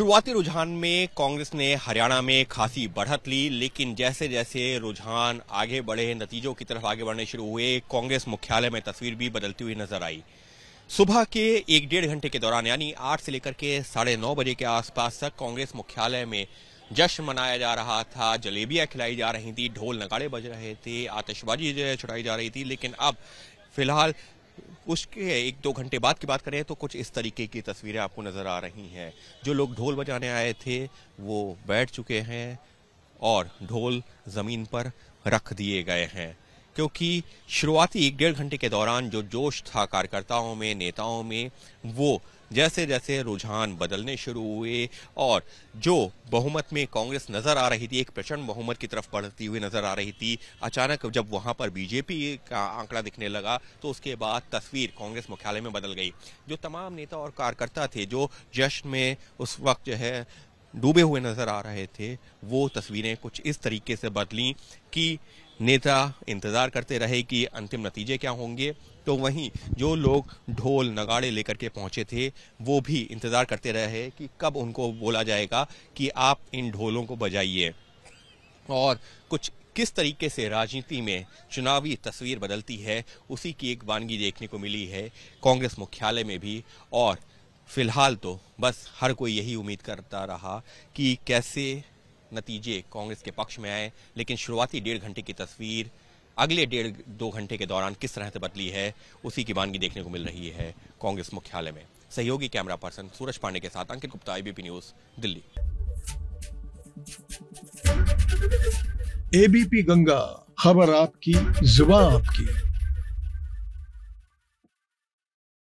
शुरुआती रुझान में कांग्रेस ने हरियाणा में खासी बढ़त ली लेकिन जैसे जैसे रुझान आगे बढ़े नतीजों की तरफ आगे बढ़ने शुरू हुए कांग्रेस मुख्यालय में तस्वीर भी बदलती हुई नजर आई सुबह के एक डेढ़ घंटे के दौरान यानी आठ से लेकर के साढ़े नौ बजे के आसपास तक कांग्रेस मुख्यालय में जश्न मनाया जा रहा था जलेबियां खिलाई जा रही थी ढोल नगाड़े बज रहे थे आतिशबाजी छुटाई जा रही थी लेकिन अब फिलहाल उसके एक दो घंटे बाद की बात करें तो कुछ इस तरीके की तस्वीरें आपको नज़र आ रही हैं जो लोग ढोल बजाने आए थे वो बैठ चुके हैं और ढोल ज़मीन पर रख दिए गए हैं क्योंकि शुरुआती एक डेढ़ घंटे के दौरान जो जोश था कार्यकर्ताओं में नेताओं में वो जैसे जैसे रुझान बदलने शुरू हुए और जो बहुमत में कांग्रेस नजर आ रही थी एक प्रचंड बहुमत की तरफ बढ़ती हुई नजर आ रही थी अचानक जब वहां पर बीजेपी का आंकड़ा दिखने लगा तो उसके बाद तस्वीर कांग्रेस मुख्यालय में बदल गई जो तमाम नेता और कार्यकर्ता थे जो जश्न में उस वक्त जो है डूबे हुए नजर आ रहे थे वो तस्वीरें कुछ इस तरीके से बदली कि नेता इंतजार करते रहे कि अंतिम नतीजे क्या होंगे तो वहीं जो लोग ढोल नगाड़े लेकर के पहुंचे थे वो भी इंतज़ार करते रहे कि कब उनको बोला जाएगा कि आप इन ढोलों को बजाइए और कुछ किस तरीके से राजनीति में चुनावी तस्वीर बदलती है उसी की एक वानगी देखने को मिली है कांग्रेस मुख्यालय में भी और फिलहाल तो बस हर कोई यही उम्मीद करता रहा कि कैसे नतीजे कांग्रेस के पक्ष में आए लेकिन शुरुआती डेढ़ घंटे की तस्वीर अगले डेढ़ दो घंटे के दौरान किस तरह से बदली है उसी की वानगी देखने को मिल रही है कांग्रेस मुख्यालय में सहयोगी कैमरा पर्सन सूरज पांडे के साथ Ankit Gupta ABP News Delhi ABP Ganga खबर आपकी जुबा आपकी